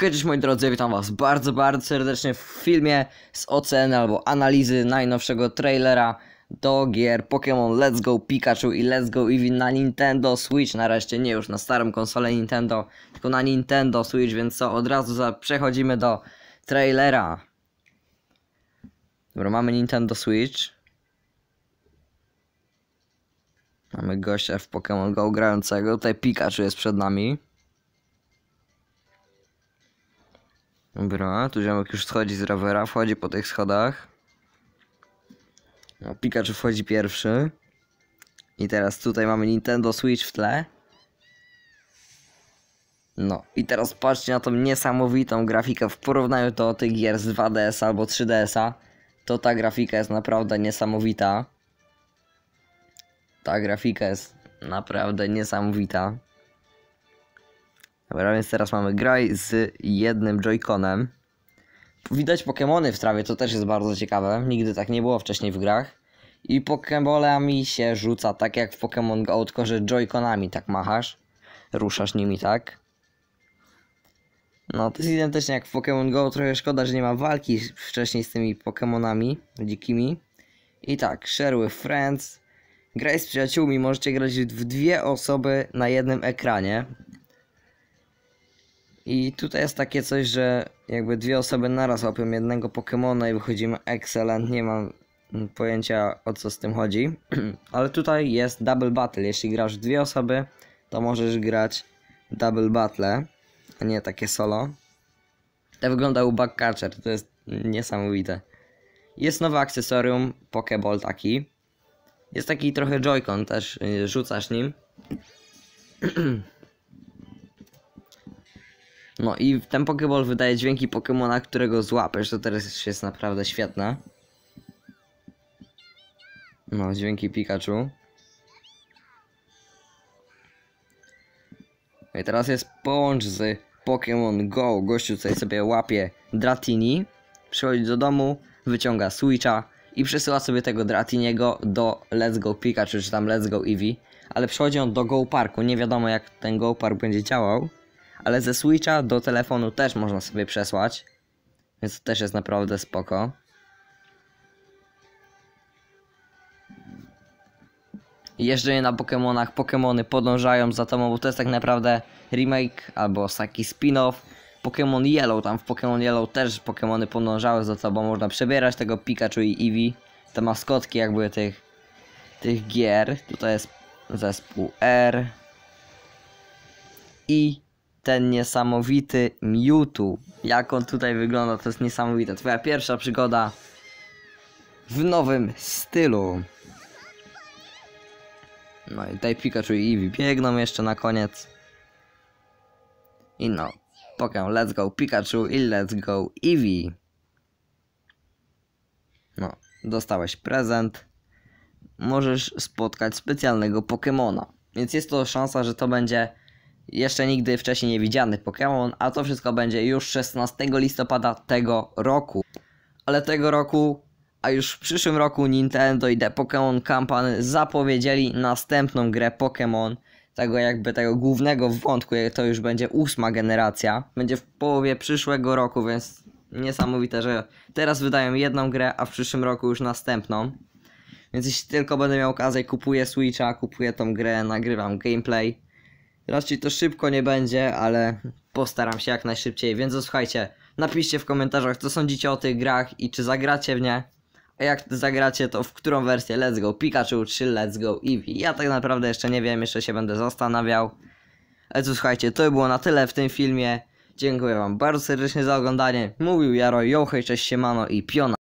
Hej, cześć moi drodzy, witam was bardzo, bardzo serdecznie w filmie z oceny albo analizy najnowszego trailera do gier Pokémon Let's Go Pikachu i Let's Go Eevee na Nintendo Switch nareszcie, nie już na starym konsolę Nintendo, tylko na Nintendo Switch, więc co, od razu za, przechodzimy do trailera. Dobra, mamy Nintendo Switch. Mamy gościa w Pokémon Go grającego, tutaj Pikachu jest przed nami. Dobra, tu ziomek już schodzi z rowera, wchodzi po tych schodach. No, Pikachu wchodzi pierwszy. I teraz tutaj mamy Nintendo Switch w tle. No i teraz patrzcie na tą niesamowitą grafikę w porównaniu do tych gier z 2DS albo 3DS-a. To ta grafika jest naprawdę niesamowita. Ta grafika jest naprawdę niesamowita. Dobra, więc teraz mamy graj z jednym Joy-Conem. Widać Pokémony w trawie, to też jest bardzo ciekawe. Nigdy tak nie było wcześniej w grach. I Pokémonami się rzuca, tak jak w Pokémon Go, tylko że Joy-Conami tak machasz. Ruszasz nimi, tak? No, to jest identycznie jak w Pokémon Go. Trochę szkoda, że nie ma walki wcześniej z tymi Pokémonami dzikimi. I tak, share friends. Graj z przyjaciółmi, możecie grać w dwie osoby na jednym ekranie. I tutaj jest takie coś, że jakby dwie osoby naraz łapią jednego Pokemona i wychodzimy excellent, nie mam pojęcia o co z tym chodzi. Ale tutaj jest double battle, jeśli grasz dwie osoby, to możesz grać double battle, a nie takie solo. To wygląda u Backcatcher, to jest niesamowite. Jest nowe akcesorium, Pokeball taki. Jest taki trochę Joy-Con też, y, rzucasz nim. No i ten Pokéball wydaje dźwięki Pokémona, którego złapiesz. To teraz jest naprawdę świetne. No, dźwięki Pikachu. No i teraz jest połącz z Pokémon Go. Gościu tutaj sobie łapie Dratini. Przychodzi do domu, wyciąga Switcha i przesyła sobie tego Dratiniego do Let's Go Pikachu, czy tam Let's Go Eevee. Ale przychodzi on do Go Parku. Nie wiadomo jak ten Go Park będzie działał ale ze Switcha do telefonu też można sobie przesłać, więc to też jest naprawdę spoko. jeżdżenie na Pokémonach, Pokémony podążają za tobą, bo to jest tak naprawdę remake albo taki spin-off. Pokémon Yellow, tam w Pokémon Yellow też Pokémony podążały za tobą, można przebierać tego Pikachu i Eevee, te maskotki jakby tych, tych gier. Tutaj jest zespół R, I, ten niesamowity Mewtwo. Jak on tutaj wygląda, to jest niesamowite. Twoja pierwsza przygoda w nowym stylu. No i tutaj Pikachu i Eevee biegną jeszcze na koniec. I no, Pokémon Let's Go Pikachu i Let's Go Eevee. No, dostałeś prezent. Możesz spotkać specjalnego Pokémona. Więc jest to szansa, że to będzie jeszcze nigdy wcześniej nie widziany Pokémon, a to wszystko będzie już 16 listopada tego roku. Ale tego roku, a już w przyszłym roku Nintendo i The Pokémon Company zapowiedzieli następną grę Pokémon, tego jakby tego głównego wątku, to już będzie ósma generacja. Będzie w połowie przyszłego roku, więc niesamowite, że teraz wydają jedną grę, a w przyszłym roku już następną. Więc jeśli tylko będę miał okazję, kupuję Switcha, kupuję tą grę, nagrywam gameplay. Raczej to szybko nie będzie, ale postaram się jak najszybciej, więc słuchajcie, napiszcie w komentarzach co sądzicie o tych grach i czy zagracie w nie. A jak zagracie to w którą wersję Let's Go Pikachu czy Let's Go Eevee. Ja tak naprawdę jeszcze nie wiem, jeszcze się będę zastanawiał. Ale cóż, słuchajcie, to było na tyle w tym filmie. Dziękuję wam bardzo serdecznie za oglądanie. Mówił Jaro, Jochej, cześć, siemano i piona.